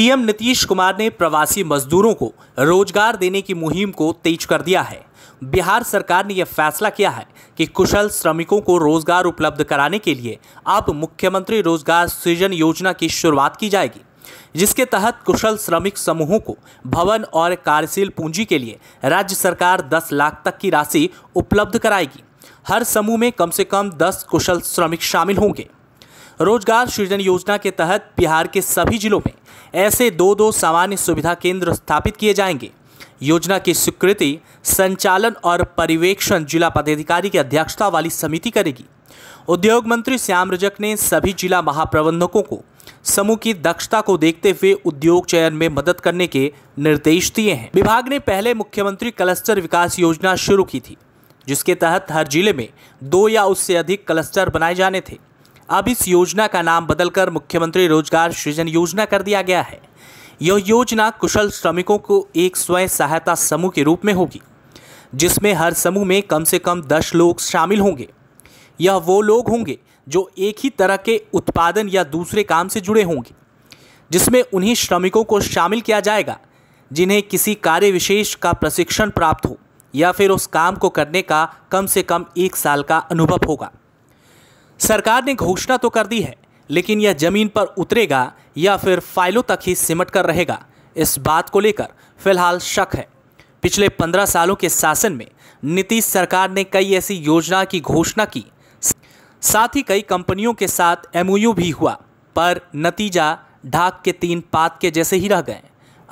CM Nitish Kumar ने प्रवासी मजदूरों को रोजगार देने की मुहिम को तेज कर दिया है बिहार सरकार ने यह फैसला किया है कि कुशल श्रमिकों को रोजगार उपलब्ध कराने के लिए अब मुख्यमंत्री रोजगार सृजन योजना की शुरुआत की जाएगी जिसके तहत कुशल श्रमिक समूहों को भवन और कार्यशील पूंजी के लिए राज्य सरकार 10 लाख तक की राशि उपलब्ध कराएगी हर समूह में कम से कम 10 कुशल श्रमिक शामिल होंगे रोजगार सृजन योजना के तहत बिहार के सभी जिलों में ऐसे दो दो सामान्य सुविधा केंद्र स्थापित किए जाएंगे योजना की स्वीकृति संचालन और परिवेक्षण जिला पदाधिकारी की अध्यक्षता वाली समिति करेगी उद्योग मंत्री श्याम रजक ने सभी जिला महाप्रबंधकों को समूह की दक्षता को देखते हुए उद्योग चयन में मदद करने के निर्देश दिए हैं विभाग ने पहले मुख्यमंत्री क्लस्टर विकास योजना शुरू की थी जिसके तहत हर जिले में दो या उससे अधिक क्लस्टर बनाए जाने थे अब इस योजना का नाम बदलकर मुख्यमंत्री रोजगार सृजन योजना कर दिया गया है यह योजना कुशल श्रमिकों को एक स्वयं सहायता समूह के रूप में होगी जिसमें हर समूह में कम से कम दस लोग शामिल होंगे यह वो लोग होंगे जो एक ही तरह के उत्पादन या दूसरे काम से जुड़े होंगे जिसमें उन्हीं श्रमिकों को शामिल किया जाएगा जिन्हें किसी कार्य विशेष का प्रशिक्षण प्राप्त हो या फिर उस काम को करने का कम से कम एक साल का अनुभव होगा सरकार ने घोषणा तो कर दी है लेकिन यह जमीन पर उतरेगा या फिर फाइलों तक ही सिमट कर रहेगा इस बात को लेकर फिलहाल शक है पिछले पंद्रह सालों के शासन में नीतीश सरकार ने कई ऐसी योजना की घोषणा की साथ ही कई कंपनियों के साथ एमओयू भी हुआ पर नतीजा ढाक के तीन पात के जैसे ही रह गए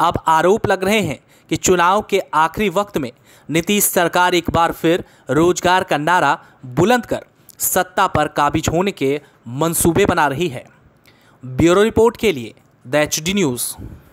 अब आरोप लग रहे हैं कि चुनाव के आखिरी वक्त में नीतीश सरकार एक बार फिर रोजगार का नारा बुलंद कर सत्ता पर काबिज होने के मंसूबे बना रही है ब्यूरो रिपोर्ट के लिए द एच डी न्यूज़